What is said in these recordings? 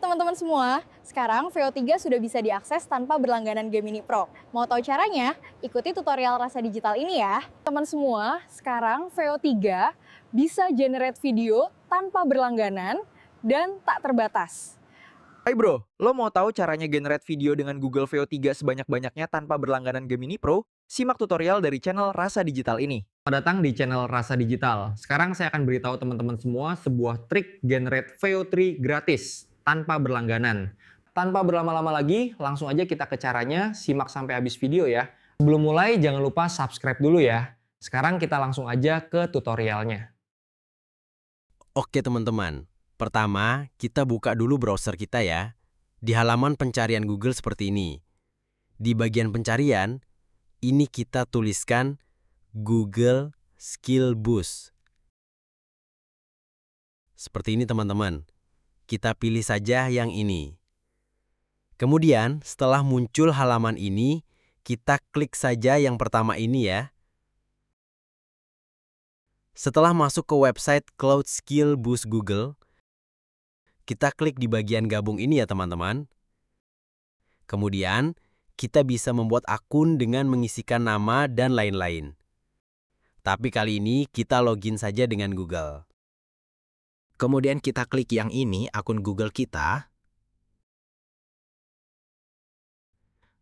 teman-teman semua, sekarang VO3 sudah bisa diakses tanpa berlangganan Gemini Pro. Mau tahu caranya? Ikuti tutorial rasa digital ini ya. Teman semua, sekarang VO3 bisa generate video tanpa berlangganan dan tak terbatas. Hai bro, lo mau tahu caranya generate video dengan Google VO3 sebanyak-banyaknya tanpa berlangganan Gemini Pro? Simak tutorial dari channel Rasa Digital ini. Selamat datang di channel Rasa Digital. Sekarang saya akan beritahu teman-teman semua sebuah trik generate VO3 gratis tanpa berlangganan. Tanpa berlama-lama lagi, langsung aja kita ke caranya, simak sampai habis video ya. Sebelum mulai, jangan lupa subscribe dulu ya. Sekarang kita langsung aja ke tutorialnya. Oke teman-teman, pertama kita buka dulu browser kita ya. Di halaman pencarian Google seperti ini. Di bagian pencarian, ini kita tuliskan Google Skill Boost. Seperti ini teman-teman. Kita pilih saja yang ini. Kemudian, setelah muncul halaman ini, kita klik saja yang pertama ini ya. Setelah masuk ke website Cloud Skill Boost Google, kita klik di bagian gabung ini ya teman-teman. Kemudian, kita bisa membuat akun dengan mengisikan nama dan lain-lain. Tapi kali ini kita login saja dengan Google. Kemudian kita klik yang ini, akun Google kita.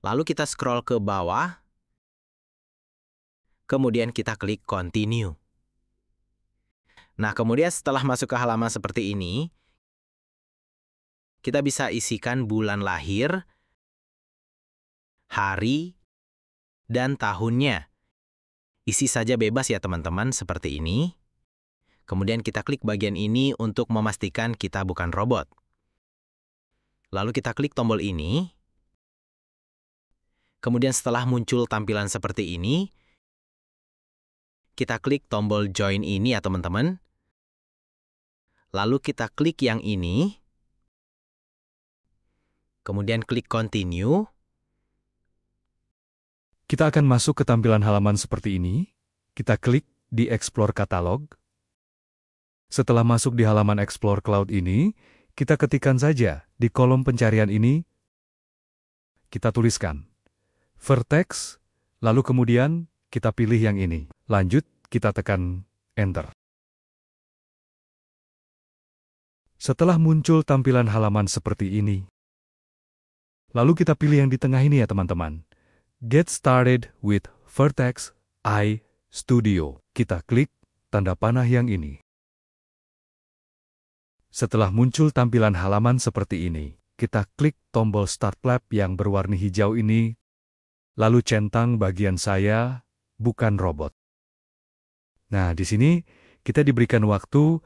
Lalu kita scroll ke bawah. Kemudian kita klik continue. Nah, kemudian setelah masuk ke halaman seperti ini, kita bisa isikan bulan lahir, hari, dan tahunnya. Isi saja bebas ya teman-teman seperti ini. Kemudian kita klik bagian ini untuk memastikan kita bukan robot. Lalu kita klik tombol ini. Kemudian setelah muncul tampilan seperti ini, kita klik tombol join ini ya teman-teman. Lalu kita klik yang ini. Kemudian klik continue. Kita akan masuk ke tampilan halaman seperti ini. Kita klik di explore katalog. Setelah masuk di halaman Explore Cloud ini, kita ketikkan saja di kolom pencarian ini. Kita tuliskan vertex, lalu kemudian kita pilih yang ini. Lanjut, kita tekan Enter. Setelah muncul tampilan halaman seperti ini, lalu kita pilih yang di tengah ini ya teman-teman. Get started with Vertex I Studio. Kita klik tanda panah yang ini. Setelah muncul tampilan halaman seperti ini, kita klik tombol Start Lab yang berwarna hijau ini, lalu centang bagian saya, bukan robot. Nah, di sini kita diberikan waktu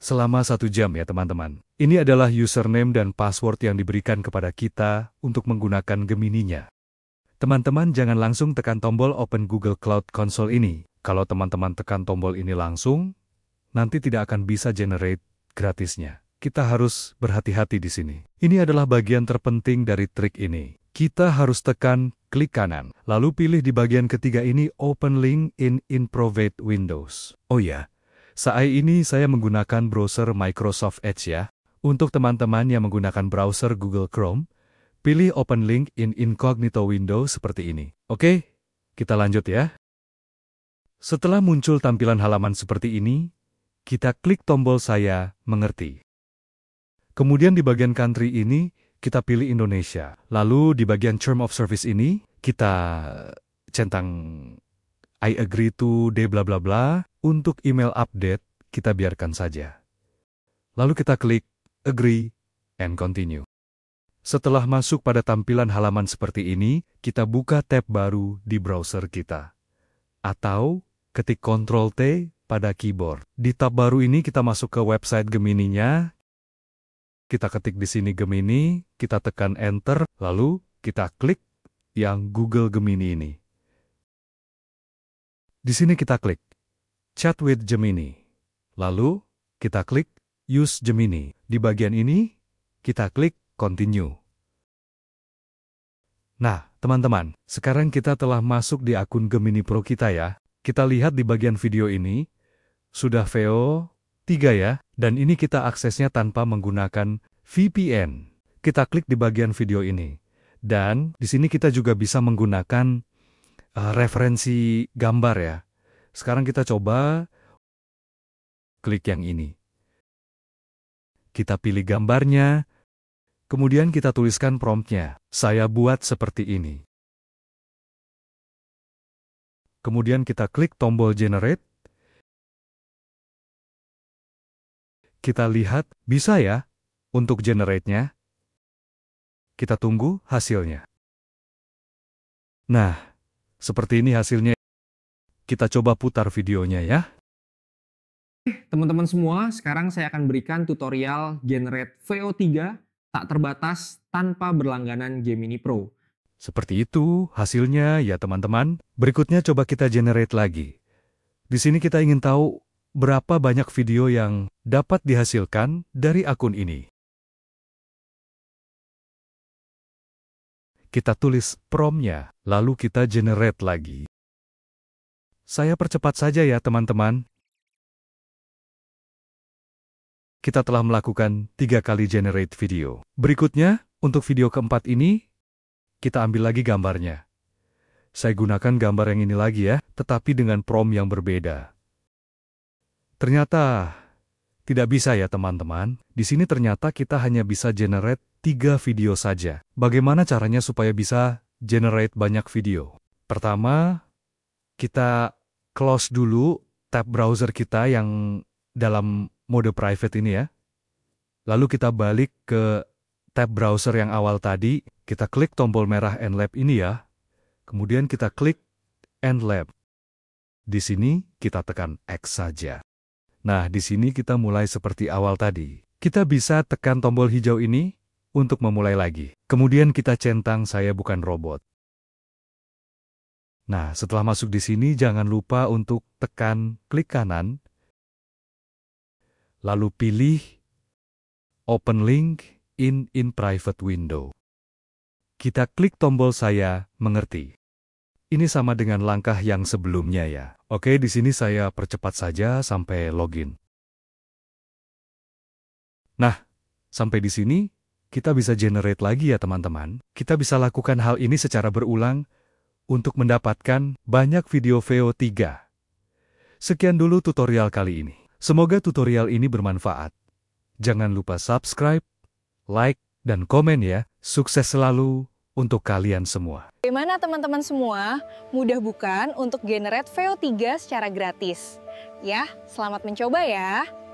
selama satu jam ya teman-teman. Ini adalah username dan password yang diberikan kepada kita untuk menggunakan Gemininya. Teman-teman jangan langsung tekan tombol Open Google Cloud Console ini. Kalau teman-teman tekan tombol ini langsung, nanti tidak akan bisa generate gratisnya. Kita harus berhati-hati di sini. Ini adalah bagian terpenting dari trik ini. Kita harus tekan klik kanan, lalu pilih di bagian ketiga ini Open Link in Improvate Windows. Oh ya, saat ini saya menggunakan browser Microsoft Edge ya. Untuk teman-teman yang menggunakan browser Google Chrome, pilih Open Link in Incognito Windows seperti ini. Oke, kita lanjut ya. Setelah muncul tampilan halaman seperti ini, kita klik tombol saya, mengerti. Kemudian di bagian country ini, kita pilih Indonesia. Lalu di bagian term of service ini, kita eh, centang I agree to D bla bla bla. Untuk email update, kita biarkan saja. Lalu kita klik agree and continue. Setelah masuk pada tampilan halaman seperti ini, kita buka tab baru di browser kita. Atau ketik Ctrl T pada keyboard. Di tab baru ini kita masuk ke website Gemini-nya. Kita ketik di sini Gemini, kita tekan Enter, lalu kita klik yang Google Gemini ini. Di sini kita klik Chat with Gemini. Lalu kita klik Use Gemini. Di bagian ini, kita klik Continue. Nah, teman-teman, sekarang kita telah masuk di akun Gemini Pro kita ya. Kita lihat di bagian video ini, sudah VO 3 ya, dan ini kita aksesnya tanpa menggunakan VPN. Kita klik di bagian video ini. Dan di sini kita juga bisa menggunakan uh, referensi gambar ya. Sekarang kita coba klik yang ini. Kita pilih gambarnya, kemudian kita tuliskan promptnya. Saya buat seperti ini. Kemudian kita klik tombol generate, Kita lihat, bisa ya, untuk generate-nya. Kita tunggu hasilnya. Nah, seperti ini hasilnya. Kita coba putar videonya ya. Teman-teman semua, sekarang saya akan berikan tutorial generate VO3 tak terbatas tanpa berlangganan Gemini Pro. Seperti itu hasilnya ya teman-teman. Berikutnya coba kita generate lagi. Di sini kita ingin tahu berapa banyak video yang dapat dihasilkan dari akun ini. Kita tulis promnya, lalu kita generate lagi. Saya percepat saja ya teman-teman. Kita telah melakukan tiga kali generate video. Berikutnya, untuk video keempat ini, kita ambil lagi gambarnya. Saya gunakan gambar yang ini lagi ya, tetapi dengan prom yang berbeda. Ternyata tidak bisa ya teman-teman, di sini ternyata kita hanya bisa generate 3 video saja. Bagaimana caranya supaya bisa generate banyak video? Pertama, kita close dulu tab browser kita yang dalam mode private ini ya. Lalu kita balik ke tab browser yang awal tadi, kita klik tombol merah nlab e ini ya. Kemudian kita klik nlab. E di sini kita tekan X saja. Nah, di sini kita mulai seperti awal tadi. Kita bisa tekan tombol hijau ini untuk memulai lagi. Kemudian kita centang saya bukan robot. Nah, setelah masuk di sini jangan lupa untuk tekan klik kanan, lalu pilih Open Link in in Private Window. Kita klik tombol saya mengerti. Ini sama dengan langkah yang sebelumnya ya. Oke, di sini saya percepat saja sampai login. Nah, sampai di sini, kita bisa generate lagi ya teman-teman. Kita bisa lakukan hal ini secara berulang untuk mendapatkan banyak video VO3. Sekian dulu tutorial kali ini. Semoga tutorial ini bermanfaat. Jangan lupa subscribe, like, dan komen ya. Sukses selalu! untuk kalian semua. Bagaimana teman-teman semua? Mudah bukan untuk generate VO3 secara gratis? Ya, selamat mencoba ya.